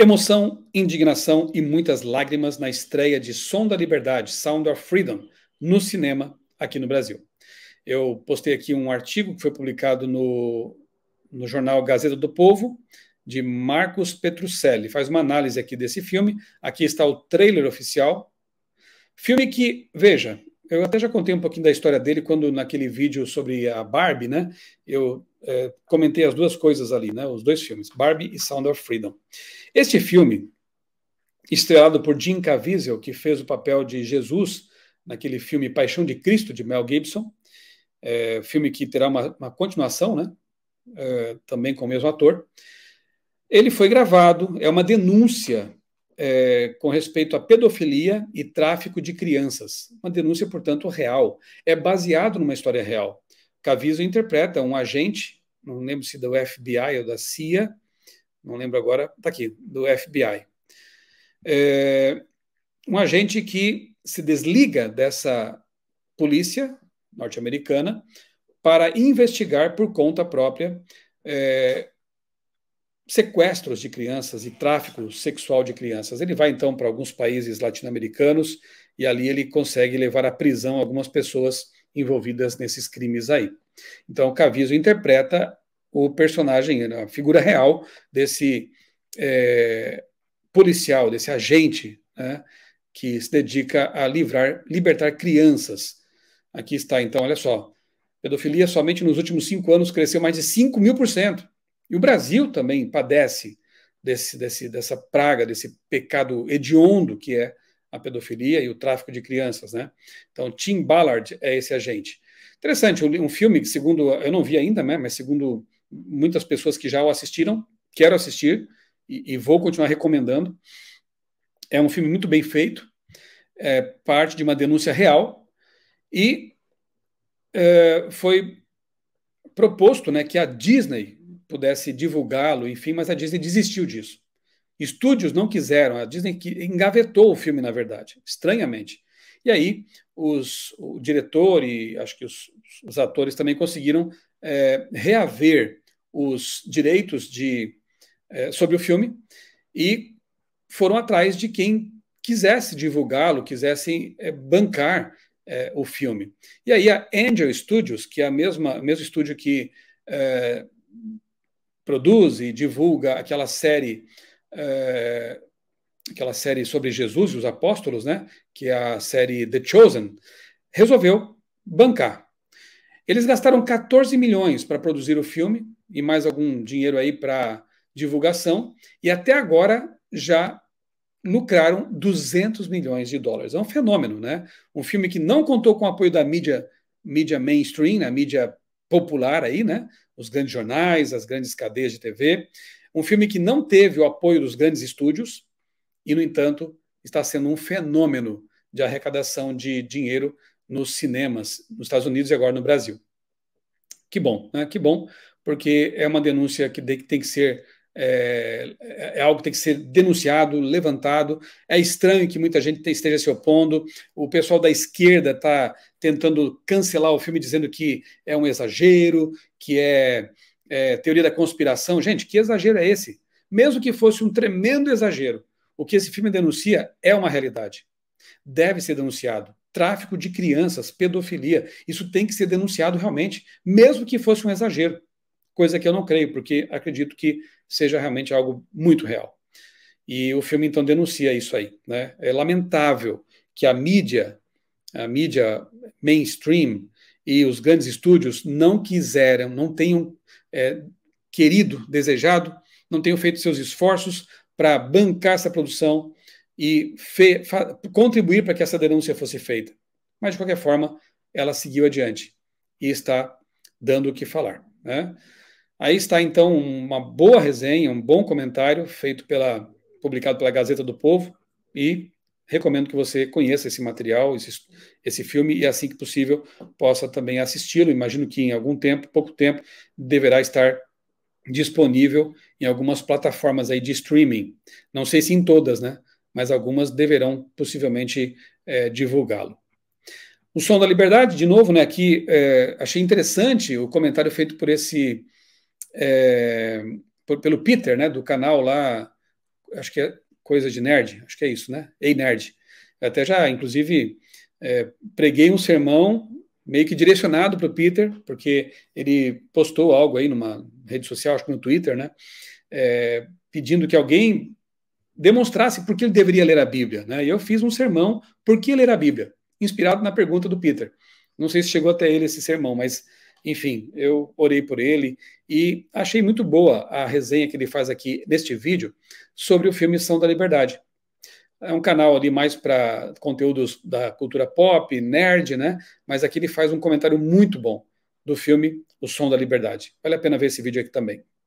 Emoção, indignação e muitas lágrimas na estreia de Som da Liberdade, Sound of Freedom, no cinema aqui no Brasil. Eu postei aqui um artigo que foi publicado no, no jornal Gazeta do Povo, de Marcos Petrucelli. Faz uma análise aqui desse filme. Aqui está o trailer oficial. Filme que, veja, eu até já contei um pouquinho da história dele quando naquele vídeo sobre a Barbie, né? Eu é, comentei as duas coisas ali, né? Os dois filmes, Barbie e Sound of Freedom. Este filme, estrelado por Jim Caviezel, que fez o papel de Jesus naquele filme Paixão de Cristo de Mel Gibson, é, filme que terá uma, uma continuação, né? É, também com o mesmo ator. Ele foi gravado, é uma denúncia é, com respeito à pedofilia e tráfico de crianças. Uma denúncia, portanto, real. É baseado numa história real. Caviso interpreta um agente, não lembro se do FBI ou da CIA, não lembro agora, está aqui, do FBI. É, um agente que se desliga dessa polícia norte-americana para investigar por conta própria é, sequestros de crianças e tráfico sexual de crianças. Ele vai então para alguns países latino-americanos e ali ele consegue levar à prisão algumas pessoas envolvidas nesses crimes aí. Então, Caviso interpreta o personagem, a figura real desse é, policial, desse agente, né, que se dedica a livrar, libertar crianças. Aqui está, então, olha só. Pedofilia somente nos últimos cinco anos cresceu mais de 5 mil por cento. E o Brasil também padece desse, desse, dessa praga, desse pecado hediondo que é a pedofilia e o tráfico de crianças, né? Então, Tim Ballard é esse agente. Interessante, um filme que, segundo, eu não vi ainda, né? Mas segundo muitas pessoas que já o assistiram, quero assistir e, e vou continuar recomendando. É um filme muito bem feito, é parte de uma denúncia real e é, foi proposto, né, que a Disney pudesse divulgá-lo, enfim, mas a Disney desistiu disso estúdios não quiseram, a Disney engavetou o filme, na verdade, estranhamente. E aí os, o diretor e acho que os, os atores também conseguiram é, reaver os direitos de, é, sobre o filme e foram atrás de quem quisesse divulgá-lo, quisesse é, bancar é, o filme. E aí a Angel Studios, que é a mesma mesmo estúdio que é, produz e divulga aquela série é, aquela série sobre Jesus e os apóstolos, né? Que é a série The Chosen, resolveu bancar. Eles gastaram 14 milhões para produzir o filme e mais algum dinheiro aí para divulgação, e até agora já lucraram 200 milhões de dólares. É um fenômeno, né? Um filme que não contou com o apoio da mídia, mídia mainstream, a mídia popular aí, né? Os grandes jornais, as grandes cadeias de TV, um filme que não teve o apoio dos grandes estúdios e, no entanto, está sendo um fenômeno de arrecadação de dinheiro nos cinemas nos Estados Unidos e agora no Brasil. Que bom, né? que bom, porque é uma denúncia que tem que ser é, é, algo que tem que ser denunciado, levantado. É estranho que muita gente esteja se opondo. O pessoal da esquerda está tentando cancelar o filme, dizendo que é um exagero, que é, é, teoria da conspiração. Gente, que exagero é esse? Mesmo que fosse um tremendo exagero, o que esse filme denuncia é uma realidade. Deve ser denunciado. Tráfico de crianças, pedofilia, isso tem que ser denunciado realmente, mesmo que fosse um exagero. Coisa que eu não creio, porque acredito que seja realmente algo muito real. E o filme então denuncia isso aí. Né? É lamentável que a mídia, a mídia mainstream, e os grandes estúdios não quiseram, não tenham é, querido, desejado, não tenham feito seus esforços para bancar essa produção e contribuir para que essa denúncia fosse feita. Mas, de qualquer forma, ela seguiu adiante e está dando o que falar. Né? Aí está, então, uma boa resenha, um bom comentário feito pela, publicado pela Gazeta do Povo e recomendo que você conheça esse material, esse, esse filme, e assim que possível possa também assisti-lo. Imagino que em algum tempo, pouco tempo, deverá estar disponível em algumas plataformas aí de streaming. Não sei se em todas, né? Mas algumas deverão possivelmente é, divulgá-lo. O Som da Liberdade, de novo, né? Aqui é, achei interessante o comentário feito por esse é, por, pelo Peter, né? Do canal lá, acho que é coisa de nerd, acho que é isso, né? Ei, nerd. Eu até já, inclusive, é, preguei um sermão meio que direcionado para o Peter, porque ele postou algo aí numa rede social, acho que no Twitter, né? É, pedindo que alguém demonstrasse por que ele deveria ler a Bíblia. Né? E eu fiz um sermão por que ler a Bíblia, inspirado na pergunta do Peter. Não sei se chegou até ele esse sermão, mas enfim, eu orei por ele e achei muito boa a resenha que ele faz aqui neste vídeo sobre o filme São da Liberdade. É um canal ali mais para conteúdos da cultura pop, nerd, né? Mas aqui ele faz um comentário muito bom do filme O Som da Liberdade. Vale a pena ver esse vídeo aqui também.